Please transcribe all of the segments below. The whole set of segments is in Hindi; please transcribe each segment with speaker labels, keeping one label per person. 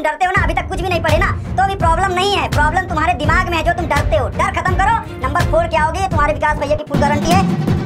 Speaker 1: तुम डरते हो ना अभी तक कुछ भी नहीं पढ़े ना तो अभी प्रॉब्लम नहीं है प्रॉब्लम तुम्हारे दिमाग में है जो तुम डरते हो डर खत्म करो नंबर फोर क्या होगी तुम्हारे विकास भैया की फुल गारंटी है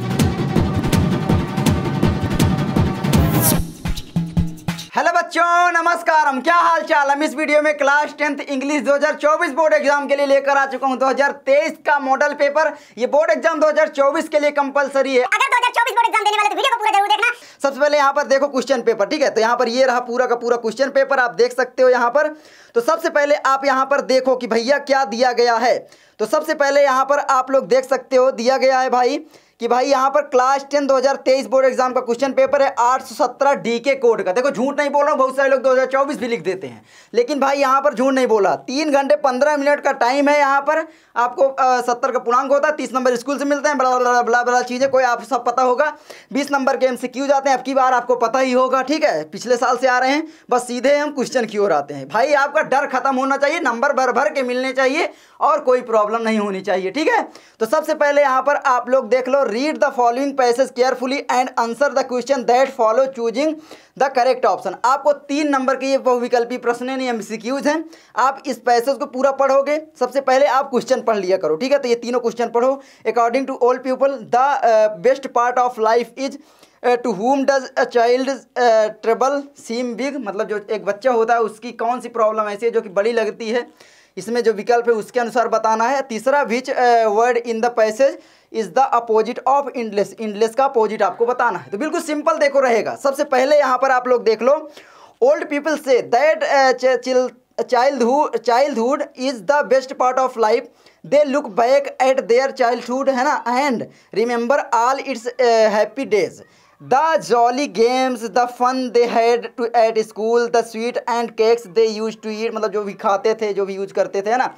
Speaker 1: हेलो बच्चों नमस्कार हम क्या हाल चाल हम इस वीडियो में class tenth English 2024 board exam के लिए लेकर आ चुका हूं 2023 का मॉडल पेपर ये बोर्ड एग्जाम 2024 के लिए कंपलसरी है अगर 2024 बोर्ड एग्जाम देने वाले तो वीडियो को पूरा जरूर देखना सबसे पहले यहाँ पर देखो क्वेश्चन पेपर ठीक है तो यहाँ पर ये रहा पूरा का पूरा क्वेश्चन पेपर आप देख सकते हो यहाँ पर तो सबसे पहले आप यहाँ पर देखो कि भैया क्या दिया गया है तो सबसे पहले यहाँ पर आप लोग देख सकते हो दिया गया है भाई कि भाई यहाँ पर क्लास टेन 2023 बोर्ड एग्जाम का क्वेश्चन पेपर है 817 डीके कोड का देखो झूठ नहीं बोल रहा हूँ बहुत सारे लोग 2024 भी लिख देते हैं लेकिन भाई यहाँ पर झूठ नहीं बोला तीन घंटे पंद्रह मिनट का टाइम है यहाँ पर आपको आ, सत्तर का पूर्णांक होता है तीस नंबर स्कूल से मिलते हैं बड़ा बड़ा बड़ा बड़ा चीज़ें कोई आप सब पता होगा बीस नंबर के एम जाते हैं अब की बार आपको पता ही होगा ठीक है पिछले साल से आ रहे हैं बस सीधे हम क्वेश्चन की ओर आते हैं भाई आपका डर खत्म होना चाहिए नंबर भर भर के मिलने चाहिए और कोई प्रॉब्लम नहीं होनी चाहिए ठीक है तो सबसे पहले यहाँ पर आप लोग देख लो read the following passage carefully and answer the question that follow choosing the correct option आपको तीन नंबर के ये बहुविकल्पी प्रश्न हैं एम हैं आप इस पैसेज को पूरा पढ़ोगे सबसे पहले आप क्वेश्चन पढ़ लिया करो ठीक है तो ये तीनों क्वेश्चन पढ़ो according to all people the best part of life is to whom does a child trouble seem big मतलब जो एक बच्चा होता है उसकी कौन सी प्रॉब्लम ऐसी है जो कि बड़ी लगती है इसमें जो विकल्प है उसके अनुसार बताना है तीसरा which word in the passage is the opposite of endless endless का अपोजिट आपको बताना है तो बिल्कुल सिंपल देखो रहेगा सबसे पहले यहाँ पर आप लोग देख लो old people say that child childhood childhood is the best part of life they look back at their childhood है ना and remember all its happy days the jolly games the fun they had to at school the sweet and cakes they use to eat मतलब जो भी खाते थे जो भी यूज करते थे है ना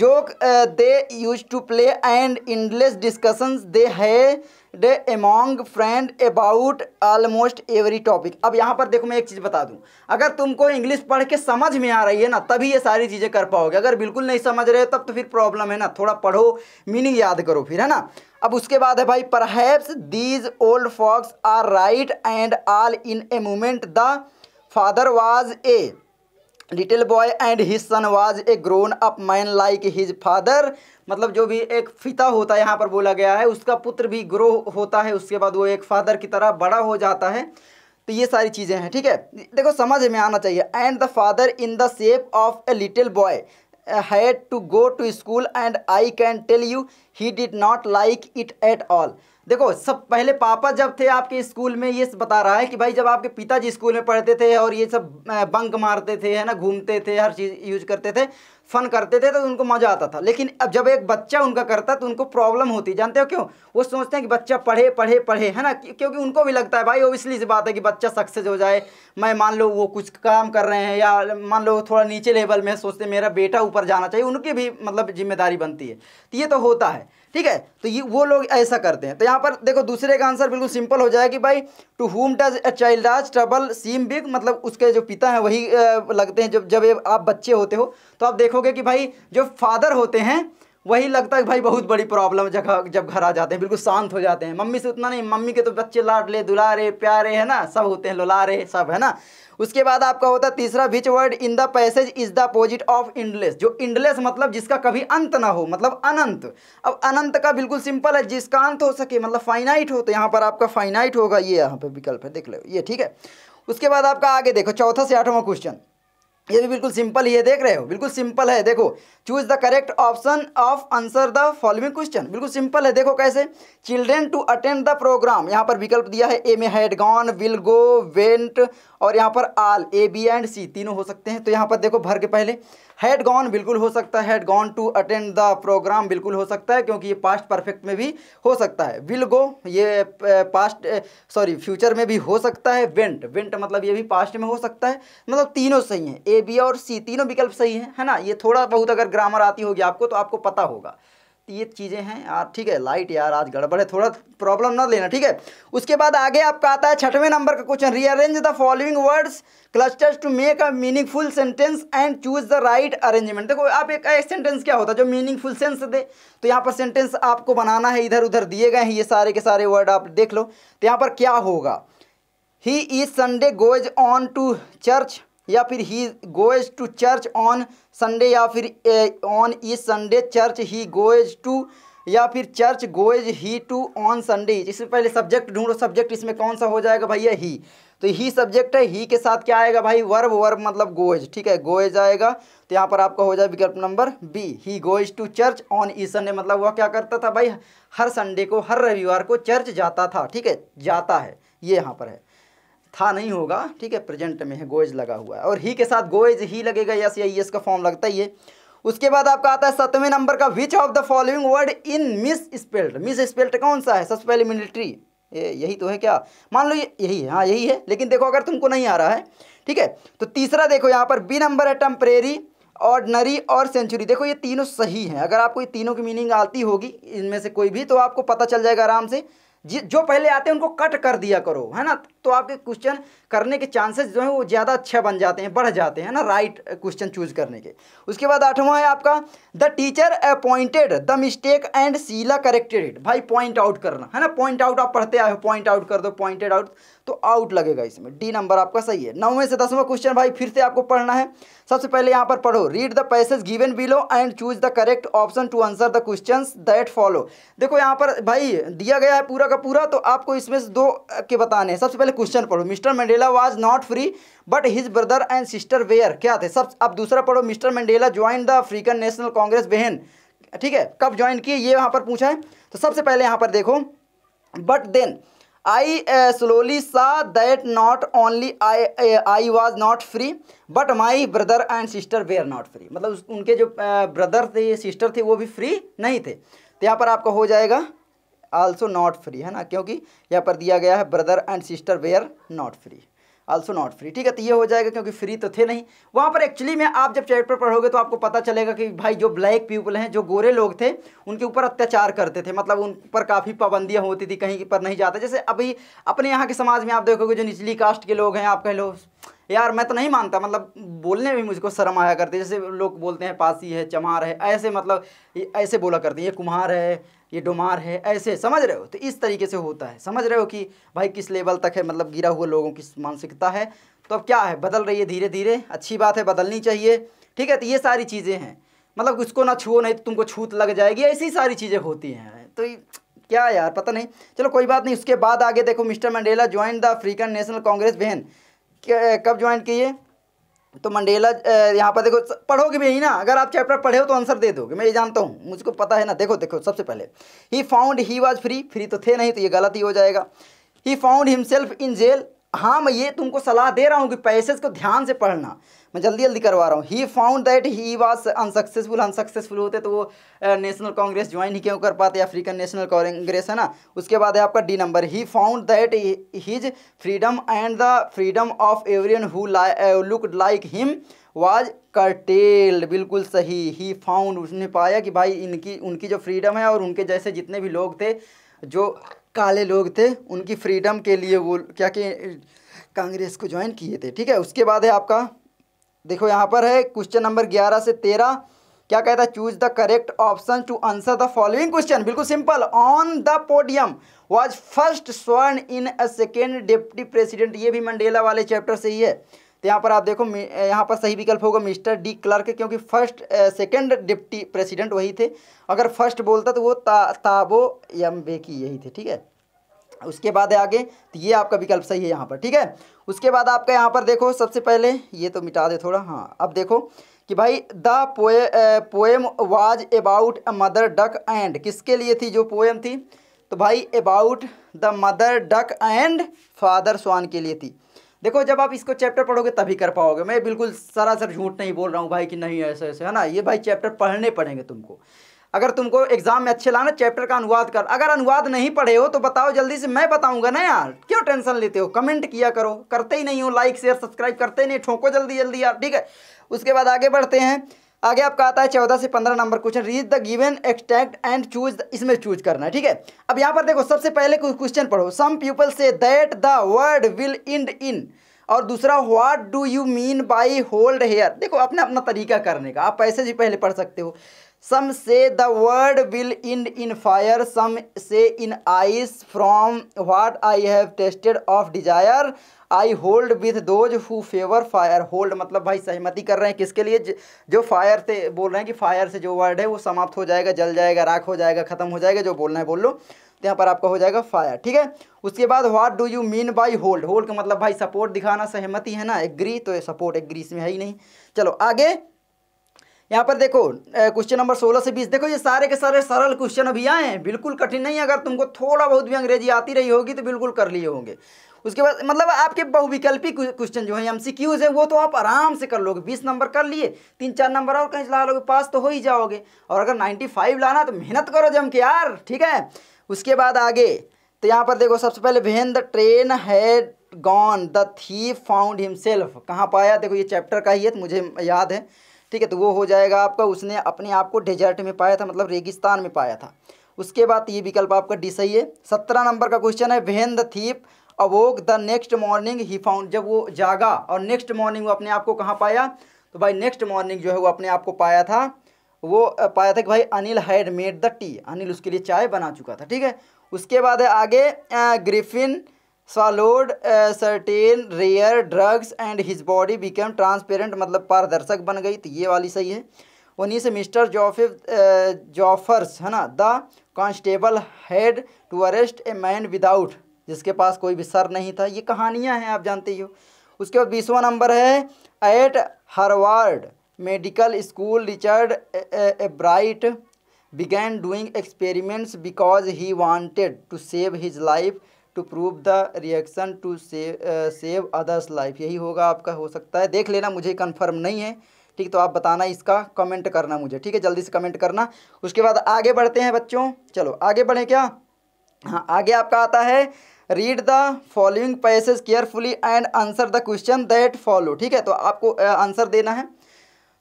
Speaker 1: जो they use to play and endless discussions they है day among friend about almost every topic अब यहाँ पर देखो मैं एक चीज़ बता दूँ अगर तुमको इंग्लिश पढ़ के समझ में आ रही है ना तभी ये सारी चीज़ें कर पाओगे अगर बिल्कुल नहीं समझ रहे तब तो फिर प्रॉब्लम है ना थोड़ा पढ़ो मीनिंग याद करो फिर है ना अब उसके बाद है भाई perhaps these old folks are right and all in a moment the father was a little boy and his son was a grown up man like his father मतलब जो भी एक फिता होता है यहाँ पर बोला गया है उसका पुत्र भी ग्रो होता है उसके बाद वो एक फादर की तरह बड़ा हो जाता है तो ये सारी चीज़ें हैं ठीक है देखो समझ में आना चाहिए and the father in the shape of a little boy had to go to school and I can tell you he did not like it at all देखो सब पहले पापा जब थे आपके स्कूल में ये बता रहा है कि भाई जब आपके पिताजी स्कूल में पढ़ते थे और ये सब बंक मारते थे है ना घूमते थे हर चीज़ यूज करते थे फन करते थे तो उनको मज़ा आता था लेकिन अब जब एक बच्चा उनका करता तो उनको प्रॉब्लम होती जानते हो क्यों वो सोचते हैं कि बच्चा पढ़े पढ़े पढ़े है ना क्योंकि उनको भी लगता है भाई ओबियसली सी बात है कि बच्चा सक्सेस हो जाए मैं मान लो वो कुछ काम कर रहे हैं या मान लो थोड़ा नीचे लेवल में सोचते मेरा बेटा ऊपर जाना चाहिए उनकी भी मतलब जिम्मेदारी बनती है तो ये तो होता है ठीक है तो ये वो लोग ऐसा करते हैं तो यहाँ पर देखो दूसरे का आंसर बिल्कुल सिंपल हो जाएगा कि भाई to whom does a child आज ट्रबल सीम बिग मतलब उसके जो पिता हैं वही लगते हैं जब जब आप बच्चे होते हो तो आप देखोगे कि भाई जो फादर होते हैं वही लगता है भाई बहुत बड़ी प्रॉब्लम जगह जब घर आ जाते हैं बिल्कुल शांत हो जाते हैं मम्मी से उतना नहीं मम्मी के तो बच्चे लाडले दुलारे प्यारे है ना सब होते हैं लुलारे सब है ना उसके बाद आपका होता है तीसरा which word in the passage is the opposite of endless जो इंडलेस मतलब जिसका कभी अंत ना हो मतलब अनंत अब अनंत का बिल्कुल सिंपल है जिसका अंत हो सके मतलब फाइनाइट हो तो यहाँ पर आपका फाइनाइट होगा ये यहाँ पे विकल्प है देख लो ये ठीक है उसके बाद आपका आगे देखो चौथा से आठवां क्वेश्चन ये भी बिल्कुल सिंपल ही है देख रहे हो बिल्कुल सिंपल है देखो choose the correct option of answer the following question बिल्कुल सिंपल है देखो कैसे children to attend the programme यहाँ पर विकल्प दिया है ए में had gone will go went और यहाँ पर आल ए बी एंड सी तीनों हो सकते हैं तो यहाँ पर देखो भर के पहले हैड गॉन बिल्कुल हो सकता है had gone to attend the programme बिल्कुल हो सकता है क्योंकि ये पास्ट परफेक्ट में भी हो सकता है विल गो ये पास्ट सॉरी फ्यूचर में भी हो सकता है वेंट वेंट मतलब ये भी पास्ट में हो सकता है मतलब तीनों सही हैं ए बी और सी तीनों विकल्प सही हैं है ना ये थोड़ा बहुत अगर ग्रामर आती होगी आपको तो आपको पता होगा ये चीज़ें हैं यार ठीक है लाइट यार आज गड़बड़ है थोड़ा प्रॉब्लम ना लेना ठीक है उसके बाद आगे आपका आता है छठवें नंबर का question rearrange the following words clusters to make a meaningful sentence and choose the right arrangement देखो आप एक, ऐसा सेंटेंस क्या होता है जो मीनिंगफुल सेंस दे तो यहाँ पर सेंटेंस आपको बनाना है इधर उधर दिए गए हैं ये सारे के सारे वर्ड आप देख लो तो यहाँ पर क्या होगा he is Sunday goes on to church या फिर he goes to church on Sunday या फिर ऑन ई Sunday church he goes to या फिर church goes he to on Sunday इससे पहले सब्जेक्ट ढूंढो सब्जेक्ट इसमें कौन सा हो जाएगा भैया ही तो ही सब्जेक्ट है ही के साथ क्या आएगा भाई वर्ब वर्ब मतलब गोएज ठीक है गोएज आएगा तो यहाँ पर आपका हो जाए विकल्प number B he goes to church on ई संडे मतलब वह क्या करता था भाई हर संडे को हर रविवार को चर्च जाता था ठीक है जाता है ये यहाँ पर है था नहीं होगा ठीक है प्रेजेंट में है गोएज लगा हुआ है और ही के साथ गोएज ही लगेगा यस या यस का फॉर्म लगता ही है उसके बाद आपका आता है सतवें नंबर का which of the following word in misspelled misspelled कौन सा है सबसे पहले मिलिट्री ये यही तो है क्या मान लो ये यही है हाँ यही है लेकिन देखो अगर तुमको नहीं आ रहा है ठीक है तो तीसरा देखो यहाँ पर बी नंबर है टेम्परेरी ऑर्डनरी और सेंचुरी देखो ये तीनों सही हैं अगर आपको ये तीनों की मीनिंग आती होगी इनमें से कोई भी तो आपको पता चल जाएगा आराम से जो पहले आते हैं उनको कट कर दिया करो है ना तो आपके क्वेश्चन करने के चांसेस जो है वो ज़्यादा अच्छे बन जाते हैं बढ़ जाते हैं ना राइट क्वेश्चन चूज करने के उसके बाद आठवां है आपका the teacher appointed the mistake and Sheila corrected भाई पॉइंट आउट करना है ना पॉइंट आउट आप पढ़ते आए हो पॉइंट आउट कर दो पॉइंटेड आउट तो आउट लगेगा इसमें डी नंबर आपका सही है नौवें से दसवां क्वेश्चन भाई फिर से आपको पढ़ना है सबसे पहले यहाँ पर पढ़ो read the passage given below and choose the correct option to answer the question that follow देखो यहाँ पर भाई दिया गया है पूरा का पूरा तो आपको इसमें से दो के बताने हैं सबसे पहले क्वेश्चन पढ़ो mister Mandela was not free but his brother and sister were क्या थे सब अब दूसरा पढ़ो mister Mandela join the African National Congress बहन ठीक है कब ज्वाइन किए ये यहाँ पर पूछा है तो सबसे पहले यहाँ पर देखो but then I slowly saw that not only I I was not free but my brother and sister were not free मतलब उनके जो ब्रदर uh, थे सिस्टर थे वो भी फ्री नहीं थे तो यहाँ पर आपका हो जाएगा आल्सो नॉट फ्री है ना क्योंकि यहाँ पर दिया गया है brother and sister were not free also not free ठीक है तो ये हो जाएगा क्योंकि फ्री तो थे नहीं वहाँ पर एक्चुअली में आप जब चैप्टर पढ़ोगे तो आपको पता चलेगा कि भाई जो ब्लैक पीपल हैं जो गोरे लोग थे उनके ऊपर अत्याचार करते थे मतलब उन पर काफ़ी पाबंदियाँ होती थी कहीं पर नहीं जाते जैसे अभी अपने यहाँ के समाज में आप देखोगे जो निचली कास्ट के लोग हैं आप कह लो यार मैं तो नहीं मानता मतलब बोलने में मुझको शर्म आया करती जैसे लोग बोलते हैं पासी है चमार है ऐसे मतलब ऐसे बोला करते हैं ये कुम्हार है ये डुमार है ऐसे समझ रहे हो तो इस तरीके से होता है समझ रहे हो कि भाई किस लेवल तक है मतलब गिरा हुआ लोगों की मानसिकता है तो अब क्या है बदल रही है धीरे धीरे अच्छी बात है बदलनी चाहिए ठीक है तो ये सारी चीज़ें हैं मतलब उसको ना छुओ नहीं तो तुमको छूत लग जाएगी ऐसी सारी चीज़ें होती हैं तो क्या यार पता नहीं चलो कोई बात नहीं उसके बाद आगे देखो mister Mandela join the African National Congress बहन कब ज्वाइन किए तो मंडेला यहाँ पर देखो पढ़ोगे भी यही ना अगर आप चैप्टर पढ़े हो तो आंसर दे दोगे मैं ये जानता हूँ मुझको पता है ना देखो देखो सबसे पहले he found he was free free तो थे नहीं तो ये गलत ही हो जाएगा he found himself in jail हाँ मैं ये तुमको सलाह दे रहा हूँ कि पैसेज को ध्यान से पढ़ना मैं जल्दी जल्दी करवा रहा हूँ he found that he was unsuccessful unsuccessful होते तो वो नेशनल कांग्रेस ज्वाइन ही क्यों कर पाते अफ्रीकन नेशनल कांग्रेस है ना उसके बाद है आपका D number he found that his freedom and the freedom of everyone who look like him was curtailed बिल्कुल सही ही फाउंड उसने पाया कि भाई इनकी उनकी जो फ्रीडम है और उनके जैसे जितने भी लोग थे जो काले लोग थे उनकी फ्रीडम के लिए वो क्या कि कांग्रेस को ज्वाइन किए थे ठीक है उसके बाद है आपका देखो यहाँ पर है क्वेश्चन नंबर ग्यारह से तेरह क्या कहता है choose the correct option to answer the following question बिल्कुल simple on the podium was first sworn in a second deputy president ये भी मंडेला वाले चैप्टर से ही है तो यहाँ पर आप देखो यहाँ पर सही विकल्प होगा मिस्टर डी क्लर्क क्योंकि फर्स्ट सेकेंड डिप्टी प्रेसिडेंट वही थे अगर फर्स्ट बोलता तो वो ता, ताबो एम बेकी यही थे ठीक है उसके बाद है आगे तो ये आपका विकल्प सही है यहाँ पर ठीक है उसके बाद आपका यहाँ पर देखो सबसे पहले ये तो मिटा दे थोड़ा हाँ अब देखो कि भाई the poe poem was about a mother duck and किसके लिए थी जो पोएम थी तो भाई about the mother duck and father swan के लिए थी देखो जब आप इसको चैप्टर पढ़ोगे तभी कर पाओगे मैं बिल्कुल सरासर झूठ नहीं बोल रहा हूँ भाई कि नहीं ऐसे ऐसे है ना ये भाई चैप्टर पढ़ने पड़ेंगे तुमको अगर तुमको एग्जाम में अच्छे लाना चैप्टर का अनुवाद कर अगर अनुवाद नहीं पढ़े हो तो बताओ जल्दी से मैं बताऊंगा ना यार क्यों टेंशन लेते हो कमेंट किया करो करते ही नहीं हो लाइक शेयर सब्सक्राइब करते नहीं ठोको जल्दी जल्दी यार ठीक है उसके बाद आगे बढ़ते हैं आगे आपका आता है चौदह से पंद्रह number question read the given extract and choose इसमें चूज करना है ठीक है अब यहाँ पर देखो सबसे पहले क्वेश्चन पढ़ो some people say that the word will end in और दूसरा what do you mean by hold here देखो अपना अपना तरीका करने का आप पैसे भी पहले पढ़ सकते हो some say the word will end in fire some say in ice from what I have tasted of desire I hold with those who favour fire hold मतलब भाई सहमति कर रहे हैं किसके लिए जो फायर से बोल रहे हैं कि फायर से जो वर्ड है वो समाप्त हो जाएगा जल जाएगा राख हो जाएगा ख़त्म हो जाएगा जो बोलना है बोल लो तो यहाँ पर आपका हो जाएगा फायर ठीक है उसके बाद what do you mean by hold hold का मतलब भाई सपोर्ट दिखाना सहमति है ना एग्री तो सपोर्ट एग्री इसमें है ही नहीं चलो आगे यहाँ पर देखो क्वेश्चन नंबर सोलह से बीस देखो ये सारे के सारे सरल क्वेश्चन अभी आए हैं बिल्कुल कठिन नहीं अगर तुमको थोड़ा बहुत भी अंग्रेजी आती रही होगी तो बिल्कुल कर लिए होंगे उसके बाद मतलब आपके बहुविकल्पी क्वेश्चन जो है एम सी क्यूज है वो तो आप आराम से कर लोगे बीस नंबर कर लिए तीन चार नंबर और कहीं ला लोगे पास तो हो ही जाओगे और अगर नाइन्टी फाइव लाना तो मेहनत करो जम के यार ठीक है उसके बाद आगे तो यहाँ पर देखो सबसे पहले when the train had gone the thief found himself कहाँ पाया देखो ये चैप्टर का ही है तो मुझे याद है ठीक है तो वो हो जाएगा आपका उसने अपने आप को डेजर्ट में पाया था मतलब रेगिस्तान में पाया था उसके बाद ये विकल्प आपका डी सही है सत्रह नंबर का क्वेश्चन है when the thief awoke the next morning he found जब वो जागा और नेक्स्ट मॉर्निंग वो अपने आप को कहाँ पाया तो भाई नेक्स्ट मॉर्निंग जो है वो अपने आप को पाया था वो पाया था कि भाई Anil had made the tea Anil उसके लिए चाय बना चुका था ठीक है उसके बाद है आगे Griffin swallowed certain rare drugs and his body become transparent मतलब पारदर्शक बन गई तो ये वाली सही है उन्हीं से मिस्टर जोफे जॉफर्स uh, है ना the constable had to arrest a man without जिसके पास कोई भी सर नहीं था ये कहानियाँ हैं आप जानते ही हो उसके बाद बीसवा नंबर है at Harvard medical school Richard Ebright began doing experiments because he wanted to save his life to prove the reaction to save others life यही होगा आपका हो सकता है देख लेना मुझे कन्फर्म नहीं है ठीक तो आप बताना इसका कमेंट करना मुझे ठीक है जल्दी से कमेंट करना उसके बाद आगे बढ़ते हैं बच्चों चलो आगे बढ़ें क्या हाँ आगे आपका आता है read the following passage carefully and answer the question that follow ठीक है तो आपको आंसर uh, देना है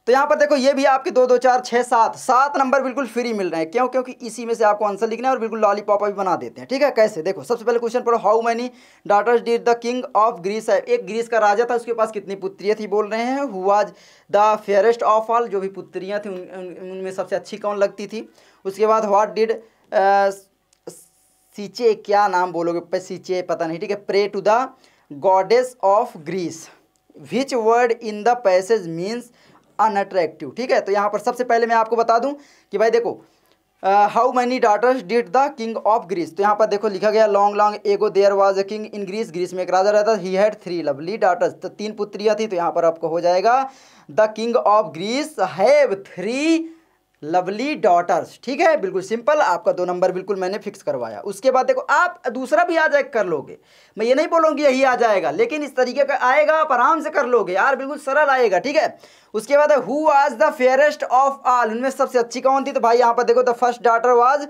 Speaker 1: तो यहाँ पर देखो ये भी आपके दो दो चार छः सात सात नंबर बिल्कुल फ्री मिल रहे हैं क्यों क्योंकि इसी में से आपको आंसर लिखना है और बिल्कुल लॉलीपॉप भी बना देते हैं ठीक है कैसे देखो सबसे पहले क्वेश्चन पढ़ो how many daughters did the king of Greece है एक ग्रीस का राजा था उसके पास कितनी पुत्रियाँ थी बोल रहे हैं who the fairest of all जो भी पुत्रियाँ थी उनमें सबसे अच्छी कौन लगती थी उसके बाद हुआ डिड सीचे क्या नाम बोलोगे सिचे पता नहीं ठीक है pray to the goddess of Greece which word in the passage means unattractive ठीक है तो यहाँ पर सबसे पहले मैं आपको बता दूँ कि भाई देखो how many daughters did the king of Greece तो यहाँ पर देखो लिखा गया long long ago there was a king in Greece Greece में एक राजा रहता he had three lovely daughters तो तीन पुत्रियाँ थी तो यहाँ पर आपको हो जाएगा the king of Greece have three lovely daughters ठीक है बिल्कुल सिंपल आपका दो नंबर बिल्कुल मैंने फिक्स करवाया उसके बाद देखो आप दूसरा भी आ जाए कर लोगे मैं ये नहीं बोलूँगी यही आ जाएगा लेकिन इस तरीके का आएगा आप आराम से कर लोगे यार बिल्कुल सरल आएगा ठीक है उसके बाद हु आज द फेयरेस्ट ऑफ ऑल उनमें सबसे अच्छी कौन थी तो भाई यहाँ पर देखो the first daughter was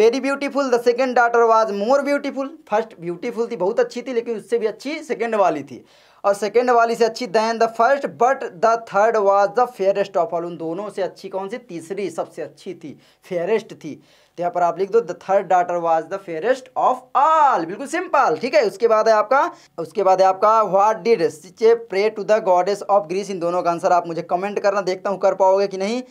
Speaker 1: very beautiful the second daughter was more beautiful first beautiful थी बहुत अच्छी थी लेकिन उससे भी अच्छी सेकेंड वाली थी और सेकेंड वाली से अच्छी than the first but the third was the fairest of all उन दोनों से अच्छी कौन सी तीसरी सबसे अच्छी थी फेयरेस्ट थी तो यहाँ पर आप लिख दो the third daughter was the fairest of all बिल्कुल सिंपल ठीक है उसके बाद है आपका उसके बाद है आपका what did Psyche pray to the goddess of Greece इन दोनों का आंसर आप मुझे कमेंट करना देखता हूँ कर पाओगे कि नहीं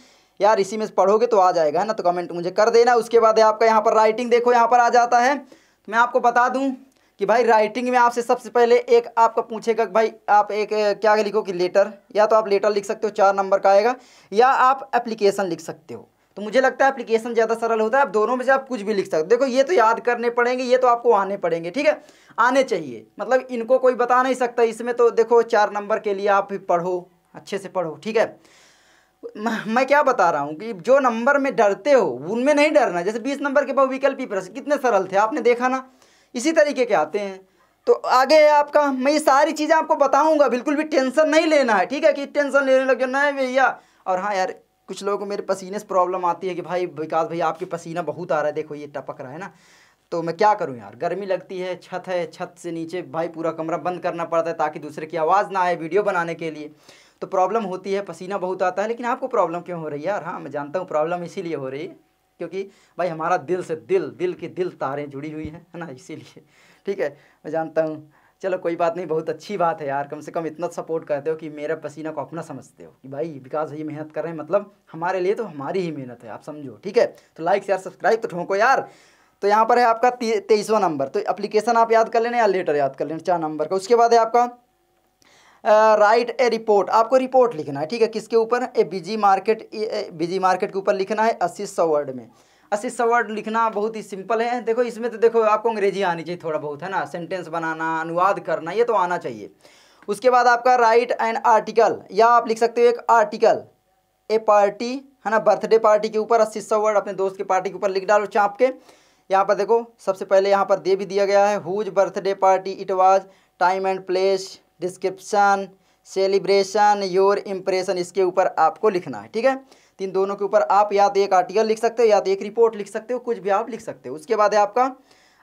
Speaker 1: यार इसी में पढ़ोगे तो आ जाएगा ना तो कमेंट मुझे कर देना उसके बाद है आपका यहाँ पर राइटिंग देखो यहाँ पर आ जाता है तो मैं आपको बता दूँ कि भाई राइटिंग में आपसे सबसे पहले एक आपका पूछेगा कि भाई आप एक क्या लिखो कि लेटर या तो आप लेटर लिख सकते हो चार नंबर का आएगा या आप एप्लीकेशन लिख सकते हो तो मुझे लगता है एप्लीकेशन ज़्यादा सरल होता है आप दोनों में से आप कुछ भी लिख सकते हो देखो ये तो याद करने पड़ेंगे ये तो आपको आने पड़ेंगे ठीक है आने चाहिए मतलब इनको कोई बता नहीं सकता इसमें तो देखो चार नंबर के लिए आप भी पढ़ो अच्छे से पढ़ो ठीक है मैं क्या बता रहा हूँ कि जो नंबर में डरते हो उनमें नहीं डरना जैसे बीस नंबर के बहुविकल्पी प्रश्न कितने सरल थे आपने देखा ना इसी तरीके के आते हैं तो आगे है आपका मैं ये सारी चीज़ें आपको बताऊंगा बिल्कुल भी टेंशन नहीं लेना है ठीक है कि टेंशन लेने लगे जाना है भैया और हाँ यार कुछ लोगों को मेरे पसीने से प्रॉब्लम आती है कि भाई विकास भैया आपके पसीना बहुत आ रहा है देखो ये टपक रहा है ना तो मैं क्या करूँ यार गर्मी लगती है छत है छत से नीचे भाई पूरा कमरा बंद करना पड़ता है ताकि दूसरे की आवाज़ ना आए वीडियो बनाने के लिए तो प्रॉब्लम होती है पसीना बहुत आता है लेकिन आपको प्रॉब्लम क्यों हो रही है यार हाँ मैं जानता हूँ प्रॉब्लम इसीलिए हो रही है क्योंकि भाई हमारा दिल से दिल दिल की दिल तारें जुड़ी हुई हैं है ना इसीलिए ठीक है मैं जानता हूँ चलो कोई बात नहीं बहुत अच्छी बात है यार कम से कम इतना सपोर्ट करते हो कि मेरा पसीना को अपना समझते हो कि भाई विकास भाई मेहनत कर रहे हैं मतलब हमारे लिए तो हमारी ही मेहनत है आप समझो ठीक है तो लाइक शेयर सब्सक्राइब तो ठोंको यार तो यहाँ पर है आपका तेईसवा नंबर तो एप्लीकेशन आप याद कर लेना या लेटर याद कर लेना चार नंबर का उसके बाद है आपका राइट ए रिपोर्ट आपको रिपोर्ट लिखना है ठीक है किसके ऊपर a busy market busy market के ऊपर लिखना है अस्सी सौ वर्ड में अस्सी सौ वर्ड लिखना बहुत ही सिंपल है देखो इसमें तो देखो आपको अंग्रेजी आनी चाहिए थोड़ा बहुत है ना सेंटेंस बनाना अनुवाद करना ये तो आना चाहिए उसके बाद आपका राइट एंड आर्टिकल या आप लिख सकते हो एक आर्टिकल ए पार्टी है ना बर्थडे पार्टी के ऊपर अस्सी सौ वर्ड अपने दोस्त के पार्टी के ऊपर लिख डालो चाँप के यहाँ पर देखो सबसे पहले यहाँ पर दे भी दिया गया है whose birthday party it was time and place description celebration your impression इसके ऊपर आपको लिखना है ठीक है तीन दोनों के ऊपर आप या तो एक आर्टिकल लिख सकते हो या तो एक रिपोर्ट लिख सकते हो कुछ भी आप लिख सकते हो उसके बाद है आपका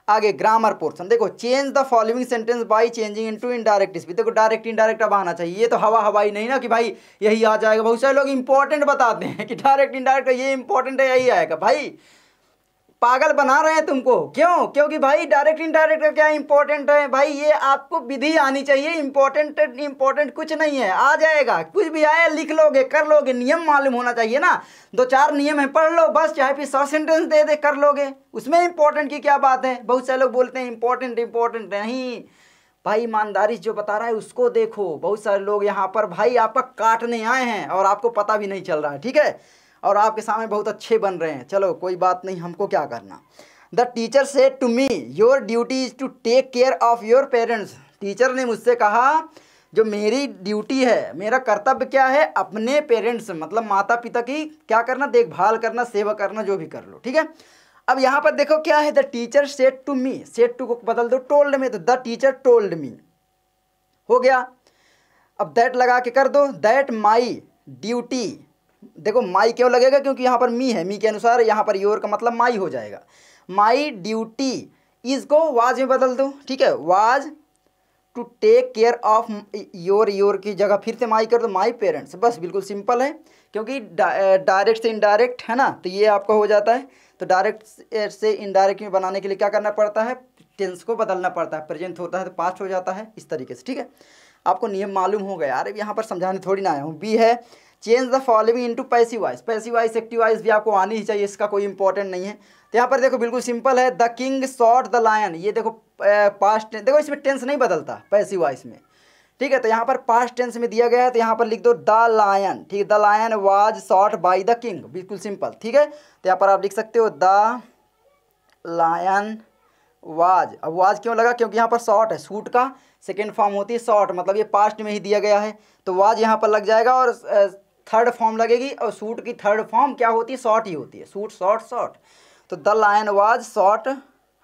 Speaker 1: आगे ग्रामर पोर्सन देखो change the following sentence by changing into indirect speech देखो डायरेक्ट इनडायरेक्ट अब आना चाहिए ये तो हवा हवाई नहीं ना कि भाई यही आ जाएगा बहुत सारे लोग इंपॉर्टेंट बताते हैं कि डायरेक्ट इनडायरेक्ट ये इंपॉर्टेंट है यही आएगा भाई पागल बना रहे हैं तुमको क्यों क्योंकि भाई डायरेक्ट इनडायरेक्ट का क्या इंपॉर्टेंट है भाई ये आपको विधि आनी चाहिए इंपॉर्टेंट इंपॉर्टेंट कुछ नहीं है आ जाएगा कुछ भी आए लिख लोगे कर लोगे नियम मालूम होना चाहिए ना दो चार नियम है पढ़ लो बस चाहे फिर सौ सेंटेंस दे दे कर लोगे उसमें इंपॉर्टेंट की क्या बात है बहुत सारे लोग बोलते हैं इंपॉर्टेंट इंपॉर्टेंट नहीं भाई ईमानदारी जो बता रहा है उसको देखो बहुत सारे लोग यहाँ पर भाई आपका काटने आए हैं और आपको पता भी नहीं चल रहा है ठीक है और आपके सामने बहुत अच्छे बन रहे हैं चलो कोई बात नहीं हमको क्या करना the teacher said to me your duty is to take care of your parents teacher ने मुझसे कहा जो मेरी ड्यूटी है मेरा कर्तव्य क्या है अपने पेरेंट्स मतलब माता पिता की क्या करना देखभाल करना सेवा करना जो भी कर लो ठीक है अब यहाँ पर देखो क्या है the teacher said to me said to को बदल दो टोल्ड मी तो द टीचर टोल्ड मी हो गया अब दैट लगा के कर दो दैट माई ड्यूटी देखो माई क्यों लगेगा क्योंकि यहाँ पर मी है मी के अनुसार यहाँ पर योर का मतलब माई हो जाएगा माई ड्यूटी इसको वाज में बदल दो ठीक है was to take care of your your की जगह फिर से माई कर दो माई पेरेंट्स बस बिल्कुल सिंपल है क्योंकि डायरेक्ट से इनडायरेक्ट है ना तो ये आपका हो जाता है तो डायरेक्ट से इनडायरेक्ट में बनाने के लिए क्या करना पड़ता है टेंस को बदलना पड़ता है प्रेजेंट होता है तो पास्ट हो जाता है इस तरीके से ठीक है आपको नियम मालूम हो गया अरे यहाँ पर समझाने थोड़ी ना आया हूँ बी है change the following into passive voice passive voice active voice भी आपको आनी ही चाहिए इसका कोई इंपॉर्टेंट नहीं है तो यहाँ पर देखो बिल्कुल सिंपल है the king shot the lion ये देखो पास्ट देखो इसमें टेंस नहीं बदलता पैसिव वाइज में ठीक है तो यहाँ पर पास्ट टेंस में दिया गया है तो यहाँ पर लिख दो द लायन ठीक है the lion was shot by the king बिल्कुल सिंपल ठीक है तो यहाँ पर आप लिख सकते हो द लायन वाज अब वाज क्यों लगा क्योंकि यहाँ पर शॉर्ट है सूट का सेकेंड फॉर्म होती है शॉर्ट मतलब ये पास्ट में ही दिया गया है तो वाज यहाँ पर लग जाएगा और थर्ड फॉर्म लगेगी और सूट की थर्ड फॉर्म क्या होती है शॉर्ट ही होती है सूट शॉर्ट शॉर्ट तो द लाइन वाज शॉर्ट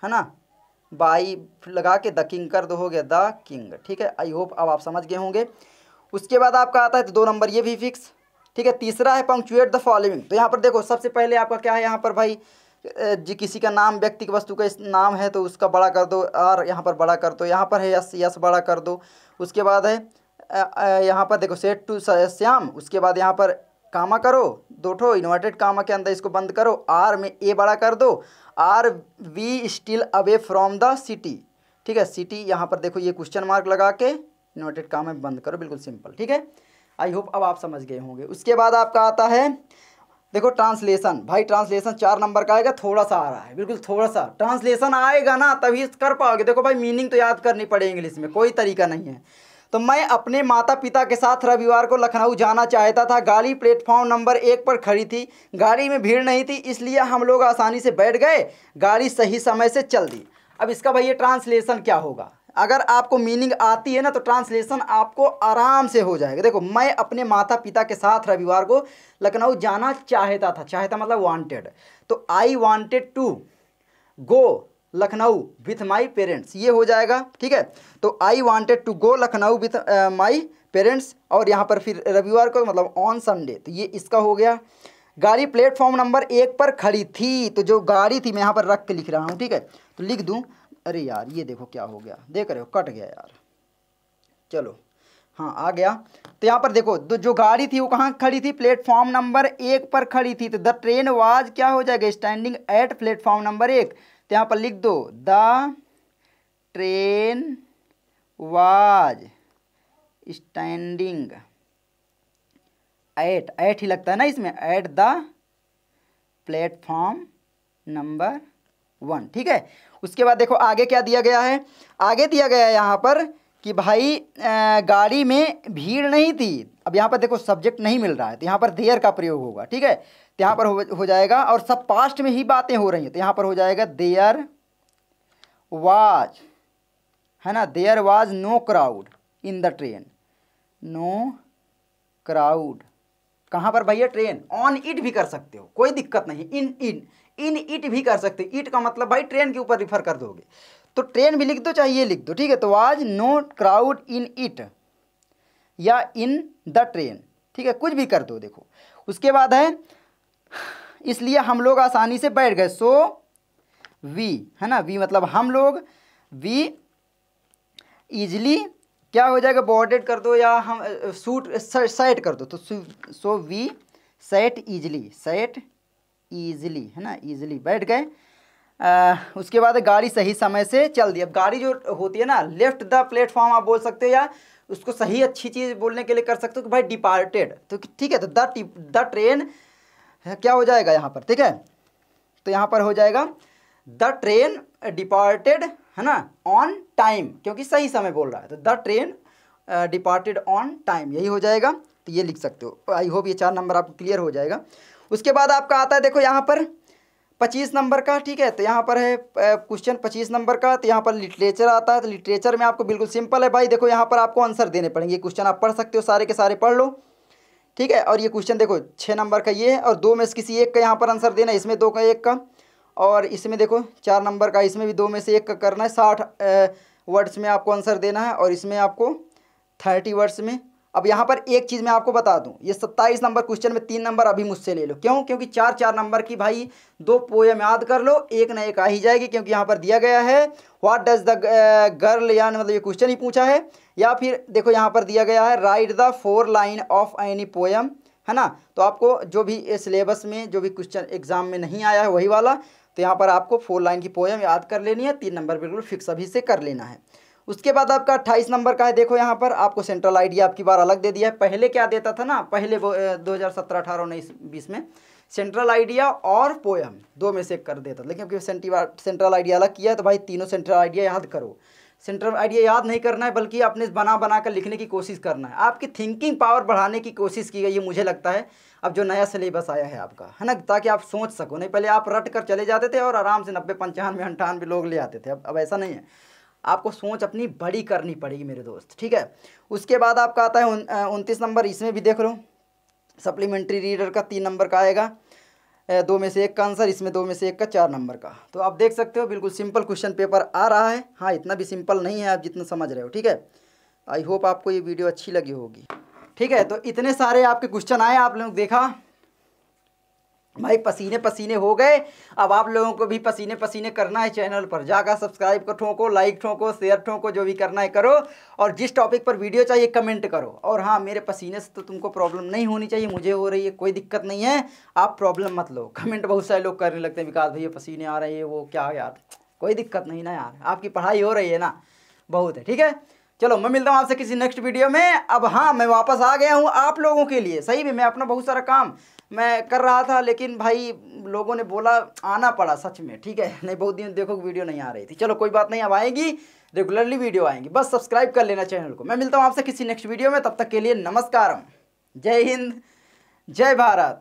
Speaker 1: है ना बाई लगा के द किंग कर दो हो गया द किंग ठीक है आई होप अब आप समझ गए होंगे उसके बाद आपका आता है तो दो नंबर ये भी फिक्स ठीक है तीसरा है पंक्चुएट द फॉलोइंग तो यहाँ पर देखो सबसे पहले आपका क्या है यहाँ पर भाई जी किसी का नाम व्यक्ति की वस्तु का नाम है तो उसका बड़ा कर दो आर यहाँ पर बड़ा कर दो यहाँ पर है यस यस बड़ा कर दो उसके बाद है यहाँ पर देखो सेट टू श्याम उसके बाद यहाँ पर कामा करो दो ठो इन्वर्टेड कामा के अंदर इसको बंद करो आर में ए बड़ा कर दो are we still away from the city ठीक है सिटी यहाँ पर देखो ये क्वेश्चन मार्क लगा के इन्वर्टेड काम में बंद करो बिल्कुल सिंपल ठीक है आई होप अब आप समझ गए होंगे उसके बाद आपका आता है देखो ट्रांसलेशन भाई ट्रांसलेशन चार नंबर का आएगा थोड़ा सा आ रहा है बिल्कुल थोड़ा सा ट्रांसलेशन आएगा ना तभी कर पाओगे देखो भाई मीनिंग तो याद करनी पड़े इंग्लिश में कोई तरीका नहीं है तो मैं अपने माता पिता के साथ रविवार को लखनऊ जाना चाहता था गाड़ी प्लेटफॉर्म नंबर एक पर खड़ी थी गाड़ी में भीड़ नहीं थी इसलिए हम लोग आसानी से बैठ गए गाड़ी सही समय से चल दी अब इसका भैया ट्रांसलेशन क्या होगा अगर आपको मीनिंग आती है ना तो ट्रांसलेशन आपको आराम से हो जाएगा देखो मैं अपने माता पिता के साथ रविवार को लखनऊ जाना चाहता था चाहता मतलब वांटेड तो I wanted to go Lucknow with my parents ये हो जाएगा ठीक है तो I wanted to go Lucknow with my parents और यहाँ पर फिर रविवार को मतलब ऑन संडे तो ये इसका हो गया गाड़ी प्लेटफॉर्म नंबर एक पर खड़ी थी तो जो गाड़ी थी मैं यहाँ पर रख के लिख रहा हूँ ठीक है तो लिख दूँ अरे यार ये देखो क्या हो गया देख रहे हो कट गया यार चलो हाँ आ गया तो यहाँ पर देखो तो जो गाड़ी थी वो कहाँ खड़ी थी प्लेटफॉर्म नंबर एक पर खड़ी थी तो द ट्रेन वाज क्या हो जाएगा स्टैंडिंग एट प्लेटफॉर्म नंबर एक यहाँ पर लिख दो the train was standing at at ही लगता है ना इसमें at the platform number one ठीक है उसके बाद देखो आगे क्या दिया गया है आगे दिया गया है यहाँ पर कि भाई गाड़ी में भीड़ नहीं थी अब यहाँ पर देखो सब्जेक्ट नहीं मिल रहा है तो यहाँ पर देयर का प्रयोग होगा ठीक है तो यहाँ पर हो, हो जाएगा और सब पास्ट में ही बातें हो रही हैं तो यहाँ पर हो जाएगा देयर वाज है ना there was no crowd in the train no crowd कहाँ पर भैया ट्रेन ऑन इट भी कर सकते हो कोई दिक्कत नहीं इन इन इन इट भी कर सकते हो इट का मतलब भाई ट्रेन के ऊपर रिफर कर दोगे तो ट्रेन भी लिख दो चाहे ये लिख दो ठीक है तो was no crowd in it या इन द ट्रेन ठीक है कुछ भी कर दो देखो उसके बाद है इसलिए हम लोग आसानी से बैठ गए सो वी है ना वी मतलब हम लोग वी ईजली क्या हो जाएगा बॉर्डेड कर दो या हम सूट सेट कर दो तो so we sat easily sat easily है ना ईजली बैठ गए उसके बाद गाड़ी सही समय से चल दी अब गाड़ी जो होती है ना लेफ्ट द प्लेटफॉर्म आप बोल सकते हो या उसको सही अच्छी चीज़ बोलने के लिए कर सकते हो कि भाई डिपार्टेड तो ठीक है तो द ट्रेन क्या हो जाएगा यहाँ पर ठीक है तो यहाँ पर हो जाएगा द ट्रेन डिपार्टेड है ना ऑन टाइम क्योंकि सही समय बोल रहा है तो the train departed on time यही हो जाएगा तो ये लिख सकते हो आई होप ये चार नंबर आपको क्लियर हो जाएगा उसके बाद आपका आता है देखो यहाँ पर पच्चीस नंबर का ठीक है तो यहाँ पर है क्वेश्चन पच्चीस नंबर का तो यहाँ पर लिटरेचर आता है तो लिटरेचर में आपको बिल्कुल सिंपल है भाई देखो यहाँ पर आपको आंसर देने पड़ेंगे क्वेश्चन आप पढ़ सकते हो सारे के सारे पढ़ लो ठीक है और ये क्वेश्चन देखो छः नंबर का ये है और दो में से किसी एक का यहाँ पर आंसर देना है इसमें दो का एक का और इसमें देखो चार नंबर का इसमें भी दो में से एक का करना है साठ वर्ड्स में आपको आंसर देना है और इसमें आपको थर्टी वर्ड्स में अब यहाँ पर एक चीज़ मैं आपको बता दूँ ये सत्ताईस नंबर क्वेश्चन में तीन नंबर अभी मुझसे ले लो क्यों क्योंकि चार चार नंबर की भाई दो पोएम याद कर लो एक ना एक आ ही जाएगी क्योंकि यहाँ पर दिया गया है व्हाट डज द गर्ल या मतलब ये क्वेश्चन ही पूछा है या फिर देखो यहाँ पर दिया गया है write the four line of any poem है ना तो आपको जो भी सिलेबस में जो भी क्वेश्चन एग्जाम में नहीं आया है वही वाला तो यहाँ पर आपको फोर लाइन की पोएम याद कर लेनी है तीन नंबर बिल्कुल फिक्स अभी से कर लेना है उसके बाद आपका अट्ठाईस नंबर का है देखो यहाँ पर आपको सेंट्रल आईडी आपकी बार अलग दे दिया है पहले क्या देता था ना पहले वो दो हज़ार सत्रह अठारह उन्नीस बीस में सेंट्रल आइडिया और पोएम दो में से कर देता लेकिन अब सेंट्रल आइडिया अलग किया है तो भाई तीनों सेंट्रल आइडिया याद करो सेंट्रल आइडिया याद नहीं करना है बल्कि आपने बना बना कर लिखने की कोशिश करना है आपकी थिंकिंग पावर बढ़ाने की कोशिश की गई है मुझे लगता है अब जो नया सिलेबस आया है आपका है ना ताकि आप सोच सको नहीं पहले आप रट कर चले जाते थे और आराम से नब्बे पंचानवे अंठानवे लोग ले आते थे अब अब ऐसा नहीं है आपको सोच अपनी बड़ी करनी पड़ेगी मेरे दोस्त ठीक है उसके बाद आपका आता है उनतीस नंबर इसमें भी देख लो सप्लीमेंट्री रीडर का तीन नंबर का आएगा दो में से एक का आंसर इसमें दो में से एक का चार नंबर का तो आप देख सकते हो बिल्कुल सिंपल क्वेश्चन पेपर आ रहा है हाँ इतना भी सिंपल नहीं है आप जितना समझ रहे हो ठीक है आई होप आपको ये वीडियो अच्छी लगी होगी ठीक है तो इतने सारे आपके क्वेश्चन आए आप लोग देखा भाई पसीने पसीने हो गए अब आप लोगों को भी पसीने पसीने करना है चैनल पर जाकर सब्सक्राइब को ठोंको लाइक ठोंको शेयर ठोंको जो भी करना है करो और जिस टॉपिक पर वीडियो चाहिए कमेंट करो और हाँ मेरे पसीने से तो तुमको प्रॉब्लम नहीं होनी चाहिए मुझे हो रही है कोई दिक्कत नहीं है आप प्रॉब्लम मत लो कमेंट बहुत सारे लोग करने लगते हैं विकास भैया पसीने आ रहे हैं वो क्या यार कोई दिक्कत नहीं ना यार आपकी पढ़ाई हो रही है ना बहुत है ठीक है चलो मैं मिलता हूँ आपसे किसी नेक्स्ट वीडियो में अब हाँ मैं वापस आ गया हूँ आप लोगों के लिए सही भी मैं अपना बहुत सारा काम मैं कर रहा था लेकिन भाई लोगों ने बोला आना पड़ा सच में ठीक है नहीं बहुत दिन देखो वीडियो नहीं आ रही थी चलो कोई बात नहीं अब आएगी रेगुलरली वीडियो आएंगी बस सब्सक्राइब कर लेना चैनल को मैं मिलता हूँ आपसे किसी नेक्स्ट वीडियो में तब तक के लिए नमस्कार जय हिंद जय भारत